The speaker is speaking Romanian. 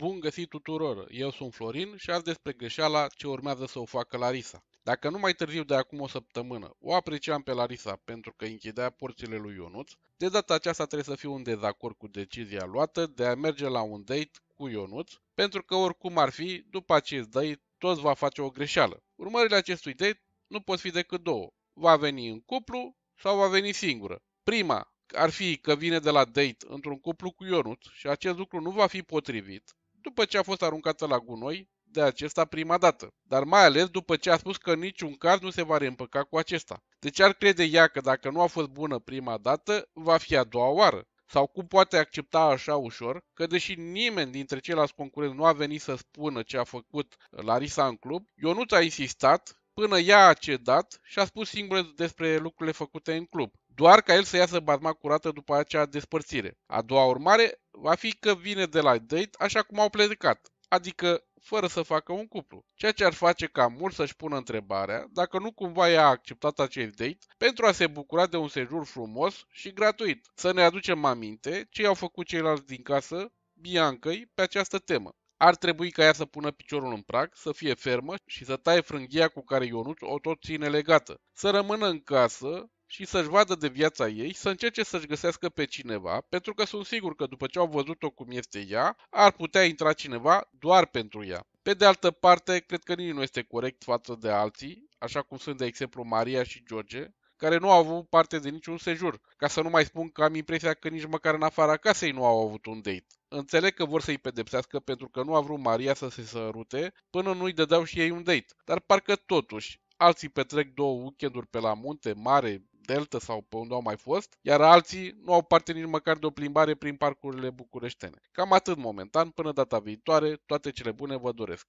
Bun găsit tuturor! Eu sunt Florin și azi despre greșeala ce urmează să o facă Larisa. Dacă nu mai târziu de acum o săptămână o apreciam pe Larisa pentru că închidea porțile lui Ionuț, de data aceasta trebuie să fiu un dezacord cu decizia luată de a merge la un date cu Ionuț, pentru că oricum ar fi, după acest date, toți va face o greșeală. Urmările acestui date nu pot fi decât două. Va veni în cuplu sau va veni singură. Prima ar fi că vine de la date într-un cuplu cu Ionut și acest lucru nu va fi potrivit, după ce a fost aruncată la gunoi de acesta prima dată, dar mai ales după ce a spus că niciun caz nu se va reîmpăca cu acesta. Deci ar crede ea că dacă nu a fost bună prima dată, va fi a doua oară. Sau cum poate accepta așa ușor că deși nimeni dintre ceilalți concurenți nu a venit să spună ce a făcut Larisa în club, Ionut a insistat până ea a cedat și a spus singură despre lucrurile făcute în club doar ca el să iasă bazma curată după acea despărțire. A doua urmare va fi că vine de la date așa cum au plecat, adică fără să facă un cuplu. Ceea ce ar face ca mult să-și pună întrebarea dacă nu cumva ea a acceptat acest date pentru a se bucura de un sejur frumos și gratuit. Să ne aducem aminte ce i-au făcut ceilalți din casă, Biancăi, pe această temă. Ar trebui ca ea să pună piciorul în prag, să fie fermă și să taie frânghia cu care Ionuț o tot ține legată. Să rămână în casă, și să-și vadă de viața ei, să încerce să-și găsească pe cineva, pentru că sunt sigur că după ce au văzut-o cum este ea, ar putea intra cineva doar pentru ea. Pe de altă parte, cred că nimeni nu este corect față de alții, așa cum sunt de exemplu Maria și George, care nu au avut parte de niciun sejur, ca să nu mai spun că am impresia că nici măcar în afara casei nu au avut un date. Înțeleg că vor să-i pedepsească pentru că nu a vrut Maria să se sărute până nu-i dădeau și ei un date, dar parcă totuși alții petrec două weekenduri pe la munte, mare, Delta sau pe unde au mai fost, iar alții nu au parte nici măcar de o plimbare prin parcurile bucureștene. Cam atât momentan, până data viitoare, toate cele bune vă doresc!